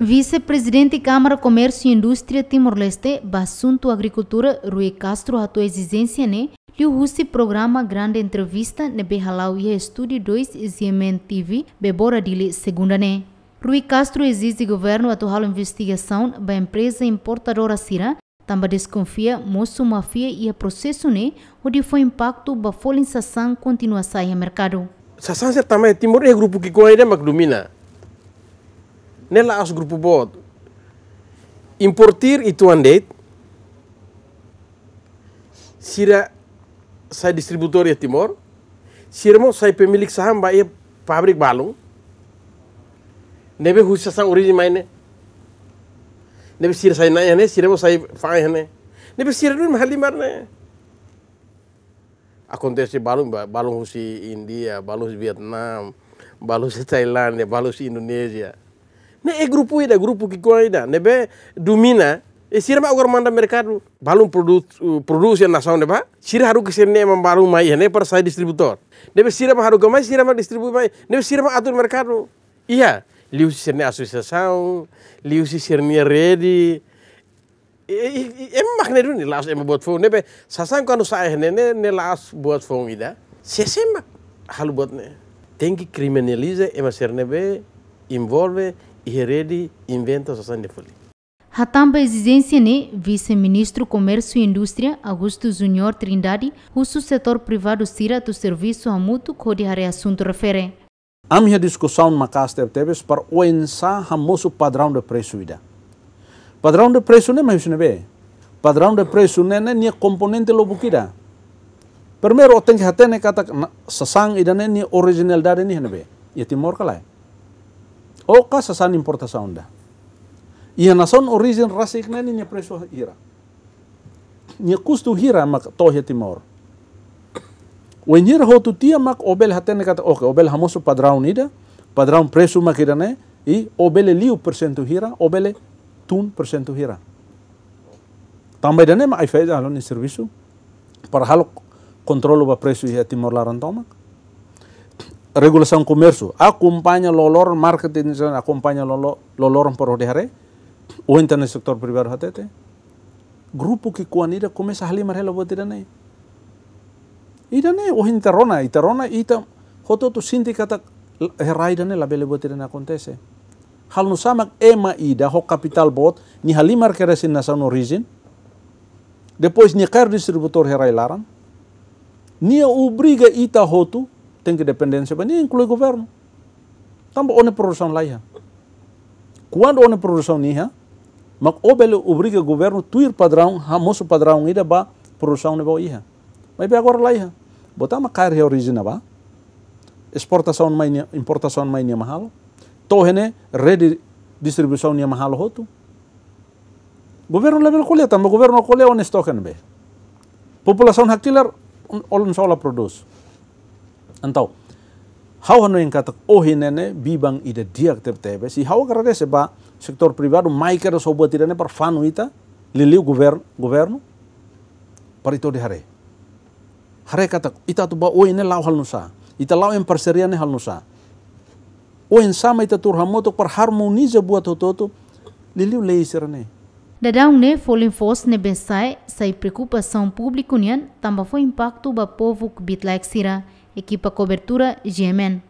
Vice-presidente Câmara Comércio e Indústria Timor-Leste, Basunto Agricultura, Rui Castro, a tua exigência, né? Liu Husi programa grande entrevista na né? Behalau e Estúdio 2 e Ziemen TV, Bebora Dili, segunda, né? Rui Castro exige governo a atual investigação da empresa importadora Sira, também desconfia moço mafia e a processo, né? Onde foi impacto da folha continua a sair ao mercado. Sassão também Timor é grupo que coa ele, é mas domina. nela as grupu bot importir itu andet sira sai distributor ya timor sira mo sai pemilik saham ba e pabrik balung nebe husa sang origin maine nebe sira sai na ne sira mo sai fai ne nebe sira dun mahali marne akontesi balung balung husi India balung Vietnam balung Thailand balung Indonesia ne e grupu ida grupu que ida ne be dumina e sira ma agora manda mercado balum produz uh, produz na ne ba sir haru sir ne ma balum mai ne per sai distributor debe be ma haru que mai sir ma distribui mai be sira ma atur mercado iha liu si sene associação liu si sene ready. Eh, em mak ne duni las em buat fong nebe sasang kanu sai ne ne ne las buat fong ida sesem halu buat ne tengki kriminalize criminaliza e ma ser be he already invented sustainably. Hatamba exigência né, vice-ministro Comércio e Indústria, Augusto Junior Trindade, o setor privado sira do serviço a mútuo code a assunto refere. A minha discussão na Casa TVs para o ensar o padrão de preço vida. Padrão de preço não é mais nebe. Padrão de preço não é nem componente lobo kira. Primeiro, tem que ter né, kata sasang e nem originalidade nem nebe. E timor kalai. Oka caça importa importação da. nason origin son origem rasik que nem preso hira. Nia kustu hira mak tohia timor. O ho tu tia mak obel hatene kata oke, obel hamoso padraunida, padraun padraun preso mak ida ne, i obele liu persentu hira, obele tun persentu hira. Tambai dane mak ifeida alon serviço para halok kontrolu ba preso hira timor laran tomak regulação comércio acompanha lolor marketing acompanha lolor lolor por hare ou entra no setor privado até grupo que kuanira começa a limar ela botira nei ida nei o interona interona ita hoto tu sindicata heraida nei labele botira na acontece hal no samak ema ida ho capital bot ni halimar keresin na san origin depois ni quer distributor ni Nia ubriga ita hotu tem que dependência para nem inclui o governo. Também onde produção lá é. Quando onde produção niha, mas o belo obriga o governo a ir padrão, a moço padrão ida ba produção ne ba iha. Mas agora lá é. Botar uma carga original ba. Exportação mais importação mais nem mahalo. Tohene rede distribuição nem mahalo hotu. Governo level coleta, mas governo coleta onde estoca ne be. População hakilar olon sola produz. Entau, hau hanu yang katak ohinene bibang ida dia tep tebe si hau karena seba sektor pribadi, mai kada sobat ne par fanu ita liliu govern governo par ito di hare hare katak ita tu ba oine oh, lau hal sa, ita lau em perseriane hal oh oin sama ita tur hamotok par harmoniza buat hototo liliu leiserne Dadang ne Falling Force ne bensai sai preocupação público nian tamba foi impacto ba povo kubit bitlaik sira. equipa cobertura GMN.